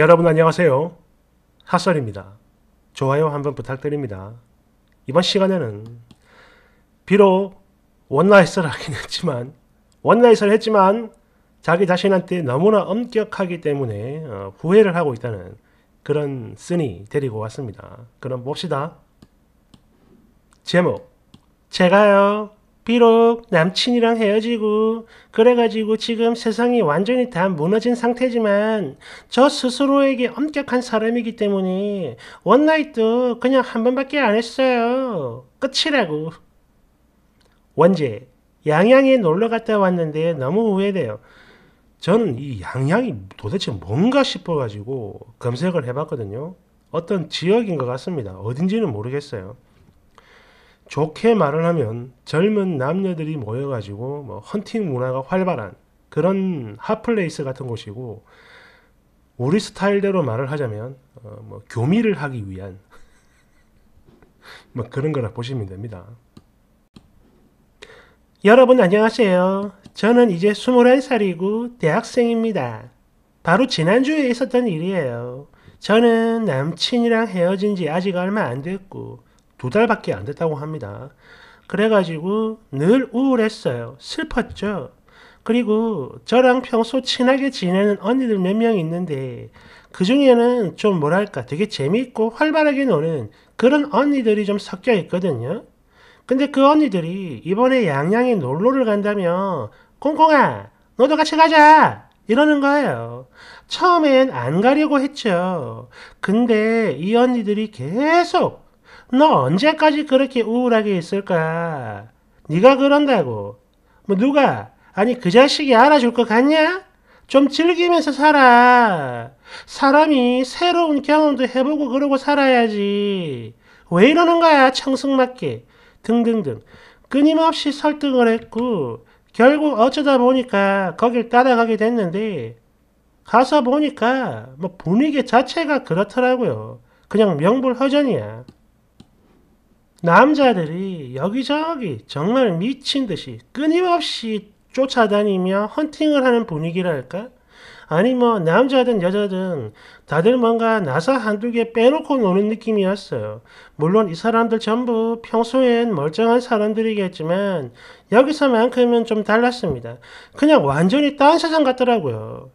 여러분 안녕하세요. 핫설입니다. 좋아요 한번 부탁드립니다. 이번 시간에는 비록 원나잇을 하긴 했지만 원나잇을 했지만 자기 자신한테 너무나 엄격하기 때문에 어, 후회를 하고 있다는 그런 쓰니 데리고 왔습니다. 그럼 봅시다. 제목 제가요 비록 남친이랑 헤어지고 그래가지고 지금 세상이 완전히 다 무너진 상태지만 저 스스로에게 엄격한 사람이기 때문에 원나잇도 그냥 한 번밖에 안 했어요. 끝이라고. 원제 양양에 놀러 갔다 왔는데 너무 후회돼요. 저는 이 양양이 도대체 뭔가 싶어가지고 검색을 해봤거든요. 어떤 지역인 것 같습니다. 어딘지는 모르겠어요. 좋게 말을 하면 젊은 남녀들이 모여가지고 뭐 헌팅 문화가 활발한 그런 핫플레이스 같은 곳이고 우리 스타일대로 말을 하자면 어뭐 교미를 하기 위한 뭐 그런 거라 보시면 됩니다. 여러분 안녕하세요. 저는 이제 21살이고 대학생입니다. 바로 지난주에 있었던 일이에요. 저는 남친이랑 헤어진 지 아직 얼마 안 됐고 두 달밖에 안 됐다고 합니다. 그래가지고 늘 우울했어요. 슬펐죠. 그리고 저랑 평소 친하게 지내는 언니들 몇 명 있는데 그 중에는 좀 뭐랄까 되게 재미있고 활발하게 노는 그런 언니들이 좀 섞여 있거든요. 근데 그 언니들이 이번에 양양에 놀러를 간다며 콩콩아 너도 같이 가자 이러는 거예요. 처음엔 안 가려고 했죠. 근데 이 언니들이 계속 너 언제까지 그렇게 우울하게 있을까? 네가 그런다고. 뭐 누가? 아니 그 자식이 알아줄 것 같냐? 좀 즐기면서 살아. 사람이 새로운 경험도 해보고 그러고 살아야지. 왜 이러는 거야 청승맞게 등등등 끊임없이 설득을 했고 결국 어쩌다 보니까 거길 따라가게 됐는데 가서 보니까 뭐 분위기 자체가 그렇더라고요. 그냥 명불허전이야. 남자들이 여기저기 정말 미친 듯이 끊임없이 쫓아다니며 헌팅을 하는 분위기랄까? 아니 뭐 남자든 여자든 다들 뭔가 나사 한두 개 빼놓고 노는 느낌이었어요. 물론 이 사람들 전부 평소엔 멀쩡한 사람들이겠지만 여기서만큼은 좀 달랐습니다. 그냥 완전히 딴 세상 같더라고요.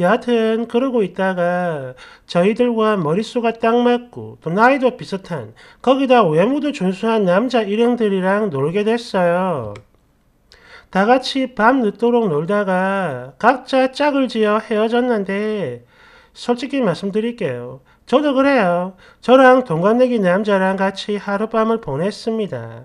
여하튼 그러고 있다가 저희들과 머릿수가 딱 맞고 또 나이도 비슷한 거기다 외모도 준수한 남자 일행들이랑 놀게 됐어요. 다 같이 밤 늦도록 놀다가 각자 짝을 지어 헤어졌는데 솔직히 말씀드릴게요. 저도 그래요. 저랑 동갑내기 남자랑 같이 하룻밤을 보냈습니다.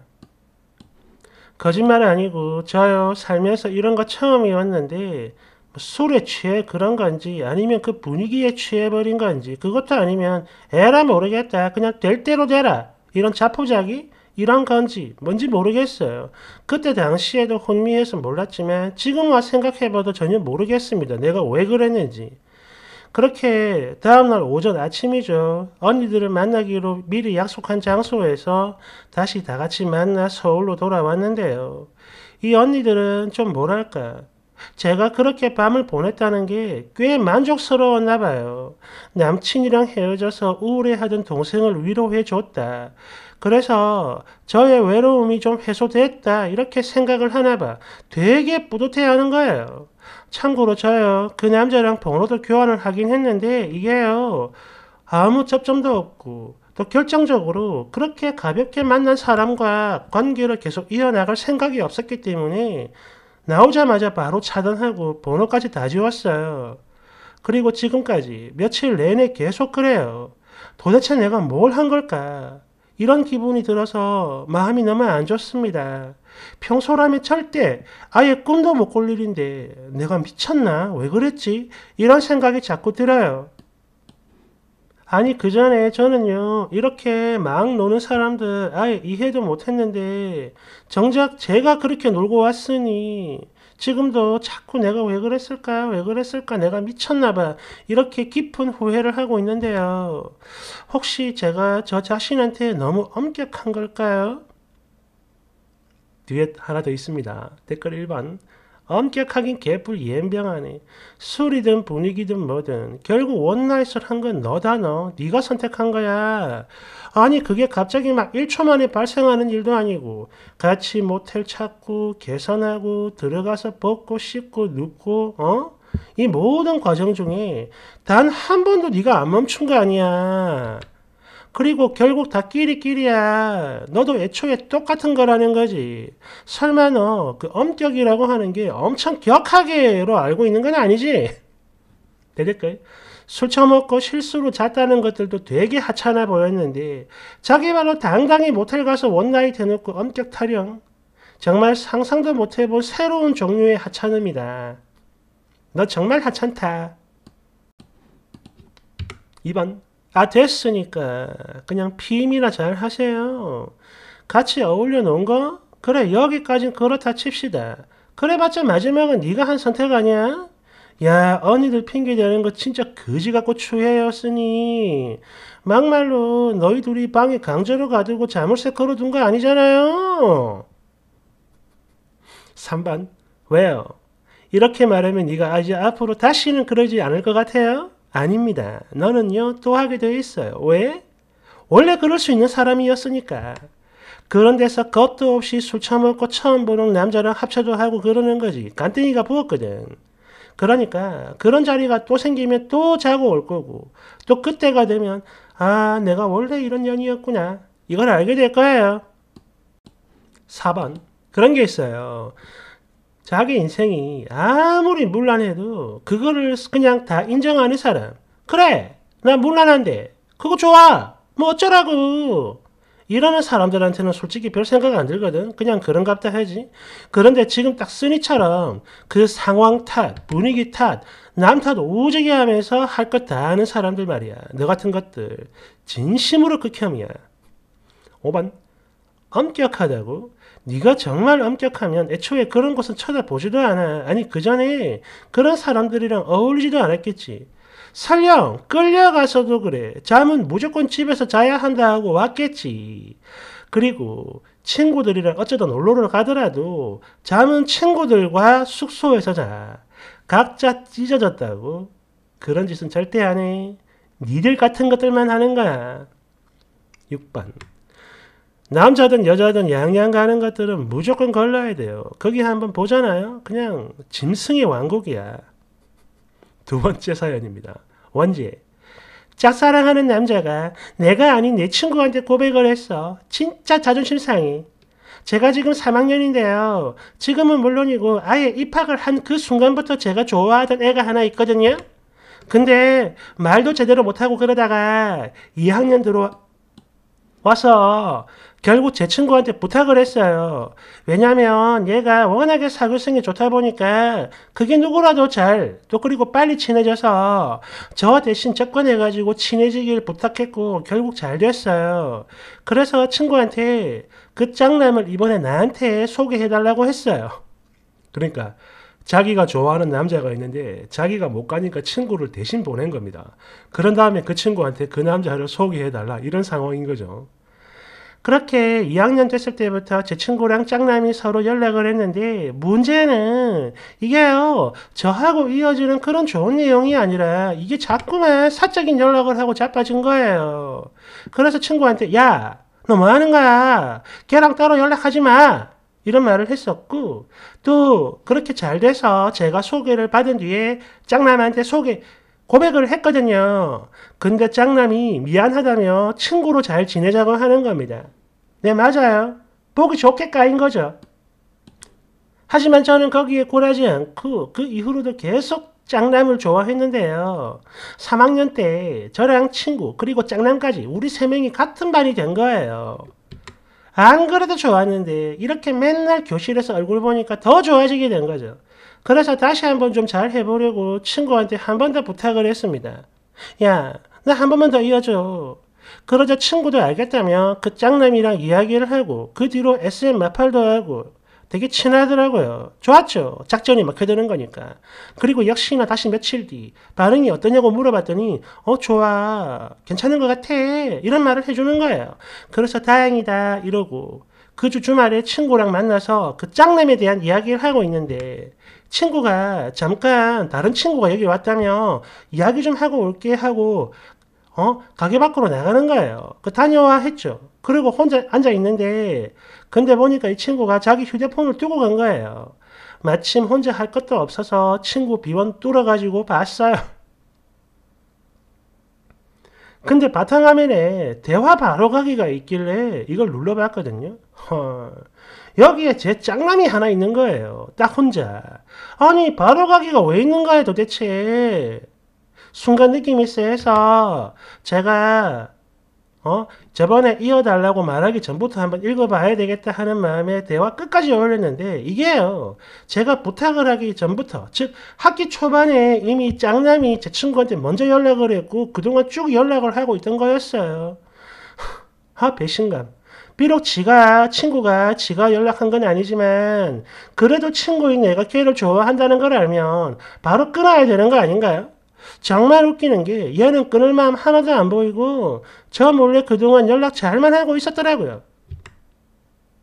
거짓말 아니고 저요 살면서 이런 거 처음이었는데 술에 취해 그런 건지 아니면 그 분위기에 취해버린 건지 그것도 아니면 에라 모르겠다 그냥 될 대로 되라 이런 자포자기 이런 건지 뭔지 모르겠어요. 그때 당시에도 혼미해서 몰랐지만 지금 와 생각해봐도 전혀 모르겠습니다. 내가 왜 그랬는지. 그렇게 다음날 오전 아침이죠. 언니들을 만나기로 미리 약속한 장소에서 다시 다 같이 만나 서울로 돌아왔는데요. 이 언니들은 좀 뭐랄까 제가 그렇게 밤을 보냈다는 게 꽤 만족스러웠나 봐요. 남친이랑 헤어져서 우울해하던 동생을 위로해줬다. 그래서 저의 외로움이 좀 해소됐다. 이렇게 생각을 하나 봐. 되게 뿌듯해하는 거예요. 참고로 저요. 그 남자랑 번호도 교환을 하긴 했는데 이게요. 아무 접점도 없고 또 결정적으로 그렇게 가볍게 만난 사람과 관계를 계속 이어나갈 생각이 없었기 때문에 나오자마자 바로 차단하고 번호까지 다 지웠어요. 그리고 지금까지 며칠 내내 계속 그래요. 도대체 내가 뭘 한 걸까? 이런 기분이 들어서 마음이 너무 안 좋습니다. 평소라면 절대 아예 꿈도 못 꿀 일인데 내가 미쳤나? 왜 그랬지? 이런 생각이 자꾸 들어요. 아니 그 전에 저는요 이렇게 막 노는 사람들 아예 이해도 못했는데 정작 제가 그렇게 놀고 왔으니 지금도 자꾸 내가 왜 그랬을까 왜 그랬을까 내가 미쳤나봐 이렇게 깊은 후회를 하고 있는데요 혹시 제가 저 자신한테 너무 엄격한 걸까요? 뒤에 하나 더 있습니다 댓글 1번 엄격하긴 개뿔 옌병하네. 술이든 분위기든 뭐든 결국 원나잇을 한 건 너다 너. 네가 선택한 거야. 아니 그게 갑자기 막 1초 만에 발생하는 일도 아니고 같이 모텔 찾고 개선하고 들어가서 벗고 씻고 눕고 어? 이 모든 과정 중에 단 한 번도 네가 안 멈춘 거 아니야. 그리고 결국 다 끼리끼리야. 너도 애초에 똑같은 거라는 거지. 설마 너 그 엄격이라고 하는 게 엄청 격하게로 알고 있는 건 아니지? 되될까요? 술 처먹고 실수로 잤다는 것들도 되게 하찮아 보였는데 자기 말로 당당히 모텔 가서 원나잇 해놓고 엄격 타령. 정말 상상도 못해본 새로운 종류의 하찮음이다. 너 정말 하찮다. 2번 아 됐으니까 그냥 피임이나 잘 하세요. 같이 어울려 놓은 거? 그래 여기까진 그렇다 칩시다. 그래봤자 마지막은 네가 한 선택 아니야? 야 언니들 핑계대는 거 진짜 거지 같고 추해였으니 막말로 너희 둘이 방에 강제로 가두고 자물쇠 걸어둔 거 아니잖아요. 3번 왜요? 이렇게 말하면 네가 이제 앞으로 다시는 그러지 않을 것 같아요? 아닙니다. 너는요, 또 하게 되어 있어요. 왜? 원래 그럴 수 있는 사람이었으니까. 그런 데서 겁도 없이 술 처먹고 처음 보는 남자랑 합쳐도 하고 그러는 거지. 간땡이가 부었거든. 그러니까 그런 자리가 또 생기면 또 자고 올 거고 또 그때가 되면 아 내가 원래 이런 년이었구나 이걸 알게 될 거예요. 4번 그런 게 있어요. 자기 인생이 아무리 물란해도 그거를 그냥 다 인정하는 사람. 그래, 나 물란한데 그거 좋아. 뭐 어쩌라고. 이러는 사람들한테는 솔직히 별 생각 안 들거든. 그냥 그런갑다 해지. 그런데 지금 딱 쓰니처럼 그 상황 탓, 분위기 탓, 남 탓 오지게 하면서 할 것 다 하는 사람들 말이야. 너 같은 것들. 진심으로 극혐이야. 5번. 엄격하다고 네가 정말 엄격하면 애초에 그런 곳은 쳐다보지도 않아. 아니 그 전에 그런 사람들이랑 어울리지도 않았겠지. 설령 끌려가서도 그래. 잠은 무조건 집에서 자야 한다 하고 왔겠지. 그리고 친구들이랑 어쩌다 놀러를 가더라도 잠은 친구들과 숙소에서 자. 각자 찢어졌다고. 그런 짓은 절대 안 해. 니들 같은 것들만 하는 거야. 6번. 남자든 여자든 양양 가는 것들은 무조건 걸러야 돼요. 거기 한번 보잖아요. 그냥 짐승의 왕국이야. 두 번째 사연입니다. 원지. 짝사랑하는 남자가 내가 아닌 내 친구한테 고백을 했어. 진짜 자존심 상해. 제가 지금 3학년인데요. 지금은 물론이고 아예 입학을 한 그 순간부터 제가 좋아하던 애가 하나 있거든요. 근데 말도 제대로 못하고 그러다가 2학년 들어와서 결국 제 친구한테 부탁을 했어요. 왜냐면 얘가 워낙에 사교성이 좋다 보니까 그게 누구라도 잘, 또 그리고 빨리 친해져서 저 대신 접근해가지고 친해지길 부탁했고 결국 잘 됐어요. 그래서 친구한테 그 짱남을 이번에 나한테 소개해달라고 했어요. 그러니까 자기가 좋아하는 남자가 있는데 자기가 못 가니까 친구를 대신 보낸 겁니다. 그런 다음에 그 친구한테 그 남자를 소개해달라 이런 상황인 거죠. 그렇게 2학년 됐을 때부터 제 친구랑 짱남이 서로 연락을 했는데 문제는 이게요 저하고 이어지는 그런 좋은 내용이 아니라 이게 자꾸만 사적인 연락을 하고 자빠진 거예요. 그래서 친구한테 야너 뭐하는 거야? 걔랑 따로 연락하지 마. 이런 말을 했었고 또 그렇게 잘 돼서 제가 소개를 받은 뒤에 짱남한테 소개 고백을 했거든요. 근데 짱남이 미안하다며 친구로 잘 지내자고 하는 겁니다. 네, 맞아요. 보기 좋게 까인 거죠. 하지만 저는 거기에 굴하지 않고 그 이후로도 계속 짱남을 좋아했는데요. 3학년 때 저랑 친구 그리고 짱남까지 우리 세 명이 같은 반이 된 거예요. 안 그래도 좋았는데 이렇게 맨날 교실에서 얼굴 보니까 더 좋아지게 된 거죠. 그래서 다시 한번 좀 잘 해보려고 친구한테 한 번 더 부탁을 했습니다. 야, 나 한 번만 더 이어줘. 그러자 친구도 알겠다며 그 짱남이랑 이야기를 하고 그 뒤로 SM 마팔도 하고 되게 친하더라고요. 좋았죠. 작전이 막혀드는 거니까. 그리고 역시나 다시 며칠 뒤 반응이 어떠냐고 물어봤더니 어 좋아 괜찮은 것 같아 이런 말을 해주는 거예요. 그래서 다행이다 이러고 그 주 주말에 친구랑 만나서 그 짱남에 대한 이야기를 하고 있는데 친구가 잠깐 다른 친구가 여기 왔다며 이야기 좀 하고 올게 하고 어? 가게 밖으로 나가는 거예요. 그 다녀와 했죠. 그리고 혼자 앉아 있는데, 근데 보니까 이 친구가 자기 휴대폰을 두고 간 거예요. 마침 혼자 할 것도 없어서 친구 비원 뚫어가지고 봤어요. 근데 바탕화면에 대화 바로 가기가 있길래 이걸 눌러봤거든요. 헐. 여기에 제 짱남이 하나 있는 거예요. 딱 혼자. 아니, 바로 가기가 왜 있는가요 도대체. 순간 느낌이 세서 제가 어 저번에 이어달라고 말하기 전부터 한번 읽어봐야 되겠다 하는 마음에 대화 끝까지 올렸는데 이게요 제가 부탁을 하기 전부터 즉 학기 초반에 이미 짱남이 제 친구한테 먼저 연락을 했고 그동안 쭉 연락을 하고 있던 거였어요 하 배신감 비록 지가 친구가 지가 연락한 건 아니지만 그래도 친구인 내가 걔를 좋아한다는 걸 알면 바로 끊어야 되는 거 아닌가요? 정말 웃기는 게 얘는 끊을 마음 하나도 안 보이고 저 몰래 그동안 연락 잘만 하고 있었더라고요.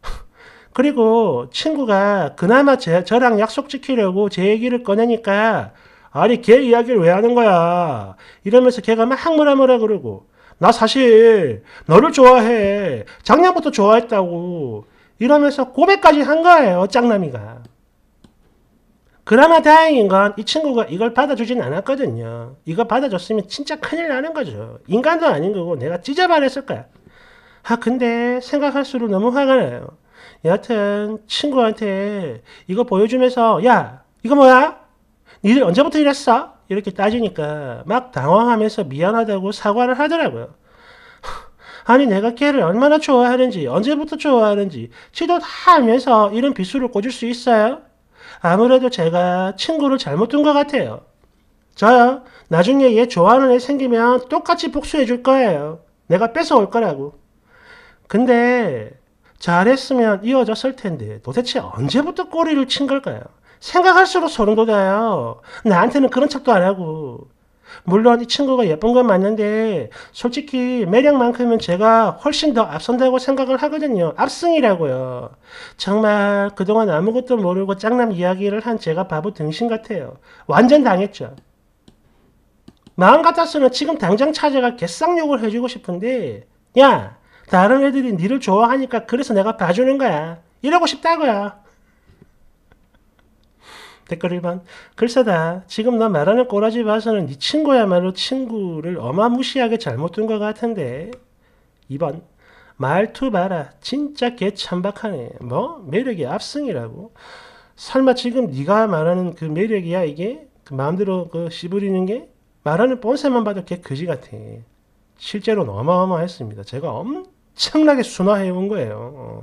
그리고 친구가 그나마 제, 저랑 약속 지키려고 제 얘기를 꺼내니까 아니 걔 이야기를 왜 하는 거야 이러면서 걔가 막 항물항물해 그러고 나 사실 너를 좋아해 작년부터 좋아했다고 이러면서 고백까지 한 거예요 짱남이가 그나마 다행인 건 이 친구가 이걸 받아주진 않았거든요. 이거 받아줬으면 진짜 큰일 나는 거죠. 인간도 아닌 거고 내가 찢어버렸을 거야. 아 근데 생각할수록 너무 화가 나요. 여하튼 친구한테 이거 보여주면서 야 이거 뭐야? 니들 언제부터 이랬어? 이렇게 따지니까 막 당황하면서 미안하다고 사과를 하더라고요. 아니 내가 걔를 얼마나 좋아하는지 언제부터 좋아하는지 지도 다 알면서 이런 비수를 꽂을 수 있어요? 아무래도 제가 친구를 잘못 둔 것 같아요. 저요. 나중에 얘 좋아하는 애 생기면 똑같이 복수해 줄 거예요. 내가 뺏어올 거라고. 근데 잘했으면 이어졌을 텐데 도대체 언제부터 꼬리를 친 걸까요? 생각할수록 소름 돋아요. 나한테는 그런 척도 안 하고. 물론 이 친구가 예쁜 건 맞는데 솔직히 매력만큼은 제가 훨씬 더 앞선다고 생각을 하거든요. 압승이라고요. 정말 그동안 아무것도 모르고 짝남 이야기를 한 제가 바보 등신 같아요. 완전 당했죠. 마음 같았으면 지금 당장 찾아가 개쌍욕을 해주고 싶은데 야 다른 애들이 니를 좋아하니까 그래서 내가 봐주는 거야. 이러고 싶다고요. 댓글 1번 글쎄다 지금 너 말하는 꼬라지 봐서는 네 친구야말로 친구를 어마무시하게 잘못 둔 것 같은데 2번 말투 봐라 진짜 개천박하네 뭐 매력이 압승이라고 설마 지금 네가 말하는 그 매력이야 이게 그 마음대로 그 씨부리는 게 말하는 뻔세만 봐도 개 거지 같아 실제로는 어마어마했습니다 제가 엄청나게 순화해온 거예요 어.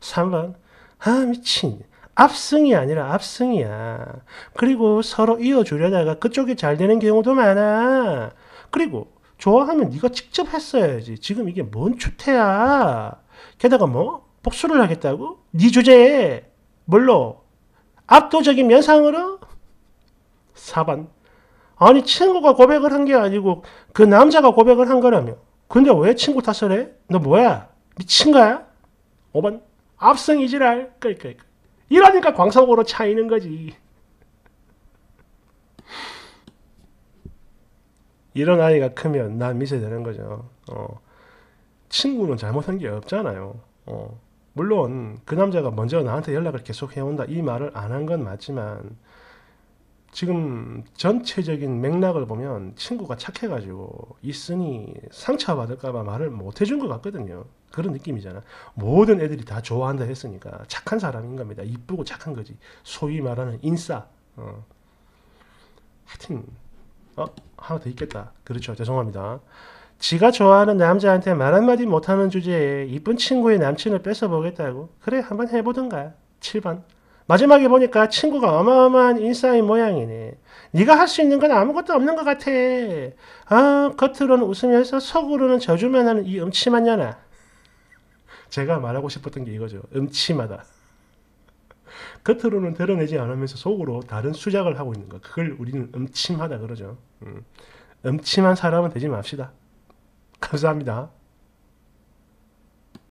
3번 아 미친 압승이 아니라 압승이야. 그리고 서로 이어주려다가 그쪽이 잘 되는 경우도 많아. 그리고 좋아하면 네가 직접 했어야지. 지금 이게 뭔 추태야. 게다가 뭐 복수를 하겠다고? 네 주제에 뭘로? 압도적인 면상으로? 4번. 아니 친구가 고백을 한 게 아니고 그 남자가 고백을 한 거라며. 근데 왜 친구 탓을 해? 너 뭐야? 미친 거야? 5번. 압승이지랄. 그러니 이러니까 광석으로 차이는 거지. 이런 아이가 크면 난 미세 되는 거죠. 어. 친구는 잘못한 게 없잖아요. 어. 물론 그 남자가 먼저 나한테 연락을 계속 해온다 이 말을 안 한 건 맞지만 지금 전체적인 맥락을 보면 친구가 착해가지고 있으니 상처받을까봐 말을 못 해준 것 같거든요. 그런 느낌이잖아. 모든 애들이 다 좋아한다 했으니까 착한 사람인 겁니다. 이쁘고 착한 거지. 소위 말하는 인싸. 어. 하여튼 어? 하나 더 있겠다. 그렇죠. 죄송합니다. 지가 좋아하는 남자한테 말 한마디 못하는 주제에 이쁜 친구의 남친을 뺏어보겠다고? 그래 한번 해보던가 7번 마지막에 보니까 친구가 어마어마한 인싸인 모양이네. 네가 할 수 있는 건 아무것도 없는 것 같아. 아, 겉으로는 웃으면서 속으로는 저주만 하는 이 음침한 년아. 제가 말하고 싶었던 게 이거죠. 음침하다. 겉으로는 드러내지 않으면서 속으로 다른 수작을 하고 있는 것. 그걸 우리는 음침하다 그러죠. 음. 음침한 사람은 되지 맙시다. 감사합니다.